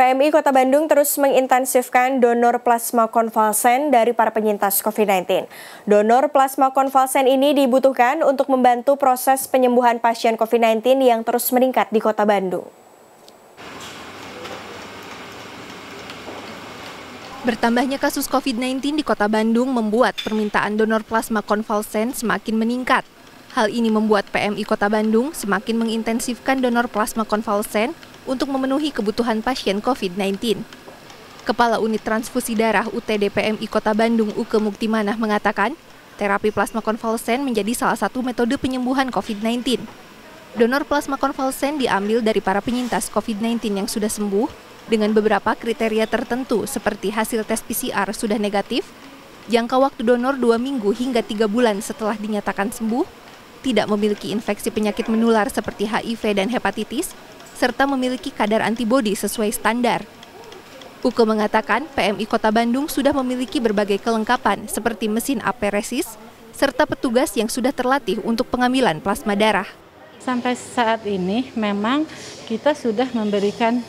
PMI Kota Bandung terus mengintensifkan donor plasma konvalesen dari para penyintas COVID-19. Donor plasma konvalesen ini dibutuhkan untuk membantu proses penyembuhan pasien COVID-19 yang terus meningkat di Kota Bandung. Bertambahnya kasus COVID-19 di kota Bandung membuat permintaan donor plasma konvalesen semakin meningkat. Hal ini membuat PMI Kota Bandung semakin mengintensifkan donor plasma konvalesen untuk memenuhi kebutuhan pasien COVID-19. Kepala Unit Transfusi Darah UTDPMI Kota Bandung Uke Muktimanah mengatakan, terapi plasma konvalesen menjadi salah satu metode penyembuhan COVID-19. Donor plasma konvalesen diambil dari para penyintas COVID-19 yang sudah sembuh dengan beberapa kriteria tertentu seperti hasil tes PCR sudah negatif, jangka waktu donor 2 minggu hingga 3 bulan setelah dinyatakan sembuh, tidak memiliki infeksi penyakit menular seperti HIV dan hepatitis, serta memiliki kadar antibodi sesuai standar. Uke mengatakan PMI Kota Bandung sudah memiliki berbagai kelengkapan seperti mesin aperesis, serta petugas yang sudah terlatih untuk pengambilan plasma darah. Sampai saat ini memang kita sudah memberikan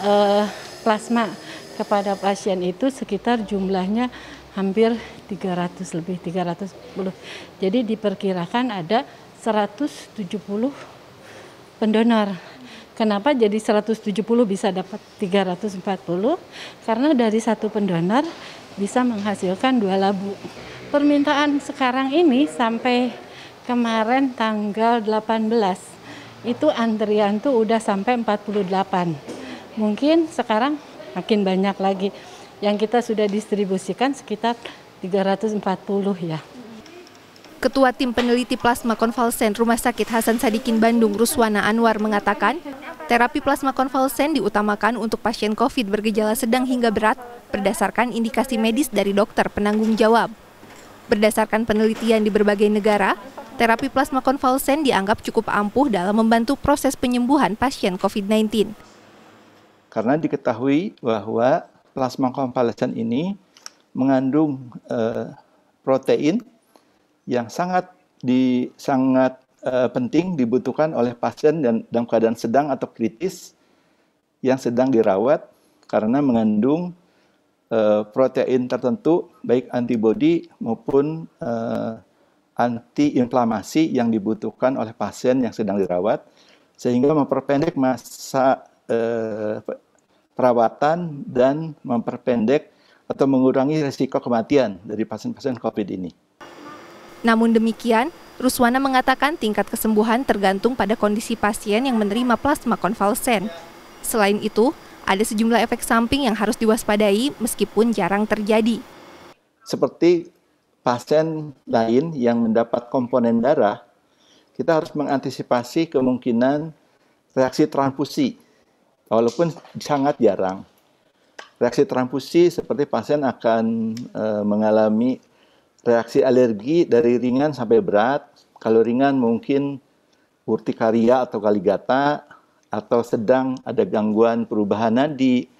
uh, plasma kepada pasien itu sekitar jumlahnya hampir 300 lebih 310. Jadi diperkirakan ada 170 pendonor Kenapa jadi 170 bisa dapat 340? Karena dari satu pendonor bisa menghasilkan dua labu. Permintaan sekarang ini sampai kemarin tanggal 18 itu antrian tuh udah sampai 48. Mungkin sekarang makin banyak lagi yang kita sudah distribusikan sekitar 340 ya. Ketua Tim Peneliti Plasma Konvalesen Rumah Sakit Hasan Sadikin Bandung Ruswana Anwar mengatakan, terapi plasma konvalesen diutamakan untuk pasien COVID bergejala sedang hingga berat berdasarkan indikasi medis dari dokter penanggung jawab. Berdasarkan penelitian di berbagai negara, terapi plasma konvalesen dianggap cukup ampuh dalam membantu proses penyembuhan pasien COVID-19. Karena diketahui bahwa plasma konvalesen ini mengandung eh, protein yang sangat di sangat uh, penting dibutuhkan oleh pasien dan dalam keadaan sedang atau kritis yang sedang dirawat karena mengandung uh, protein tertentu baik antibodi maupun uh, antiinflamasi yang dibutuhkan oleh pasien yang sedang dirawat sehingga memperpendek masa uh, perawatan dan memperpendek atau mengurangi risiko kematian dari pasien-pasien COVID ini. Namun demikian, Ruswana mengatakan tingkat kesembuhan tergantung pada kondisi pasien yang menerima plasma konvalesen. Selain itu, ada sejumlah efek samping yang harus diwaspadai meskipun jarang terjadi. Seperti pasien lain yang mendapat komponen darah, kita harus mengantisipasi kemungkinan reaksi transfusi, walaupun sangat jarang. Reaksi transfusi seperti pasien akan e, mengalami reaksi alergi dari ringan sampai berat. Kalau ringan mungkin urtikaria atau kaligata atau sedang ada gangguan perubahan nadi,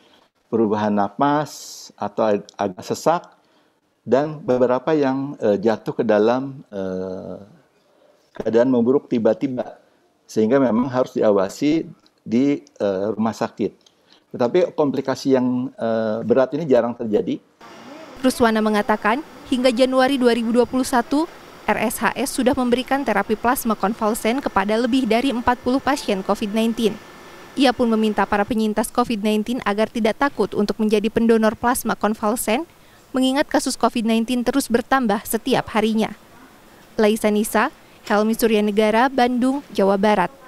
perubahan napas atau agak sesak dan beberapa yang e, jatuh ke dalam e, keadaan memburuk tiba-tiba sehingga memang harus diawasi di e, rumah sakit. Tetapi komplikasi yang berat ini jarang terjadi Ruswana mengatakan, hingga Januari 2021, RSHS sudah memberikan terapi plasma konvalesen kepada lebih dari 40 pasien COVID-19. Ia pun meminta para penyintas COVID-19 agar tidak takut untuk menjadi pendonor plasma konvalesen, mengingat kasus COVID-19 terus bertambah setiap harinya. Laisa Nisa, Helmi Surya Negara, Bandung, Jawa Barat.